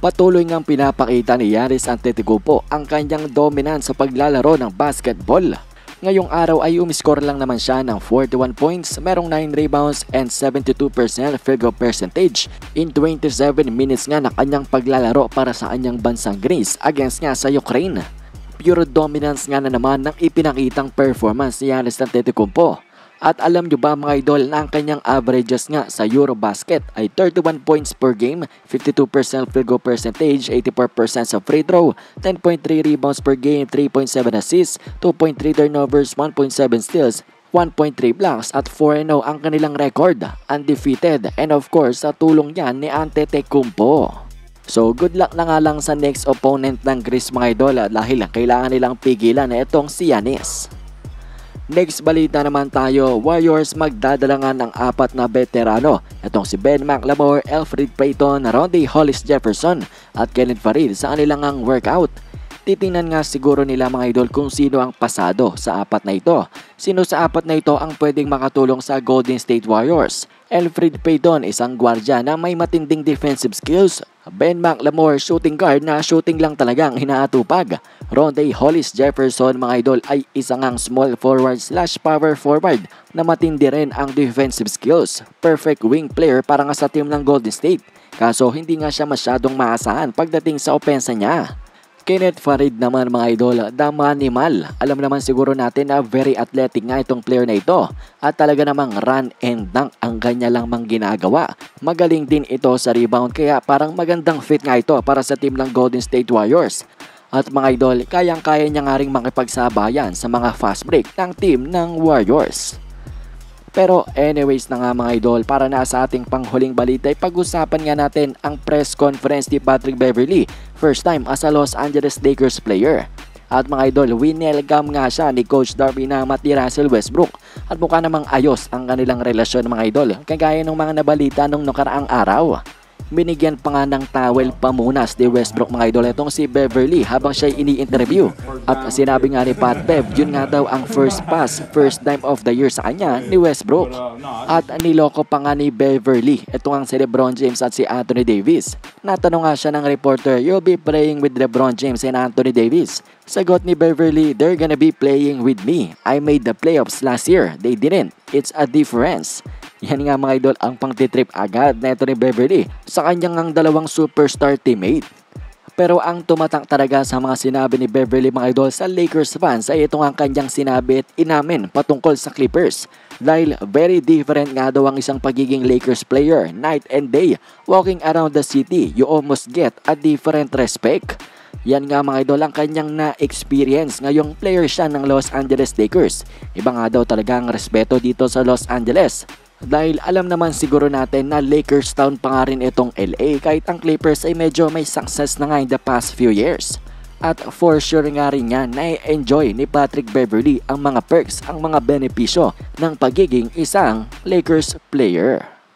Patuloy ngang pinapakita ni Yaris Antetokounmpo ang kanyang dominance sa paglalaro ng basketball. Ngayong araw ay umiscore lang naman siya ng 41 points, merong 9 rebounds and 72% field goal percentage in 27 minutes nga na kanyang paglalaro para sa kanyang bansang Greece against nga sa Ukraine. Pure dominance nga na naman ng ipinakitang performance ni Yaris Antetokounmpo at alam nyo ba mga idol na ang kanyang averages nga sa Eurobasket ay 31 points per game, 52% field goal percentage, 84% sa free throw, 10.3 rebounds per game, 3.7 assists, 2.3 turnovers, 1.7 steals, 1.3 blocks at 4-0 ang kanilang record, undefeated and of course sa tulong yan ni Ante Tecumpo. So good luck na nga lang sa next opponent ng Greece mga idol ah, dahil kailangan nilang pigilan na itong si Yanis. Next balita naman tayo, Warriors magdadalangan ng apat na veterano. Itong si Ben McLemore, Alfred Payton, Ronde Hollis Jefferson at Kenneth Farid sa kanilang ang workout. Titingnan nga siguro nila mga idol kung sino ang pasado sa apat na ito. Sino sa apat na ito ang pwedeng makatulong sa Golden State Warriors? Alfred Payton, isang gwardya na may matinding defensive skills, Ben McLemore, shooting guard na shooting lang talagang hinaatupag. Ronde Hollis Jefferson mga idol ay isang ang small forward slash power forward na matindi rin ang defensive skills. Perfect wing player para nga sa team ng Golden State. Kaso hindi nga siya masyadong maasahan pagdating sa opensa niya. Kenneth Farid naman mga idol, the manimal. Alam naman siguro natin na very athletic nga itong player na ito at talaga namang run and dunk ang ganya lang mang ginagawa. Magaling din ito sa rebound kaya parang magandang fit nga ito para sa team ng Golden State Warriors. At mga idol, kayang-kaya niya nga rin makipagsabayan sa mga fast break ng team ng Warriors. Pero anyways na nga mga idol, para na sa ating panghuling balita ay pag-usapan nga natin ang press conference ni Patrick Beverly, first time as a Los Angeles Lakers player. At mga idol, winelcome nga siya ni Coach Darby Namat ni Russell Westbrook at mukha namang ayos ang kanilang relasyon mga idol, kagaya ng mga nabalita nung nakaraang araw binigyan pa nga ng towel pamunas ni Westbrook mga idol itong si Beverly habang siya'y ini-interview at sinabi nga ni Pat Bev yun nga daw ang first pass first time of the year sa kanya ni Westbrook at niloko pa nga ni Beverly ito ang si Lebron James at si Anthony Davis natanong nga siya ng reporter you'll be playing with Lebron James and Anthony Davis sagot ni Beverly they're gonna be playing with me I made the playoffs last year they didn't it's a difference yan nga mga idol ang pangtitrip agad na ito ni Beverly sa kanyang ang dalawang superstar teammate. Pero ang tumatak talaga sa mga sinabi ni Beverly mga idol sa Lakers fans ay ito nga ang kanyang sinabi at inamin patungkol sa Clippers. Dahil very different nga daw ang isang pagiging Lakers player night and day walking around the city you almost get a different respect. Yan nga mga idol ang kanyang na-experience ngayong player siya ng Los Angeles Lakers. Iba nga daw talaga ang respeto dito sa Los Angeles. Dahil alam naman siguro natin na Lakers town pa nga rin itong LA kahit ang Clippers ay medyo may success na nga in the past few years. At for sure nga rin niya na enjoy ni Patrick Beverly ang mga perks, ang mga benepisyo ng pagiging isang Lakers player.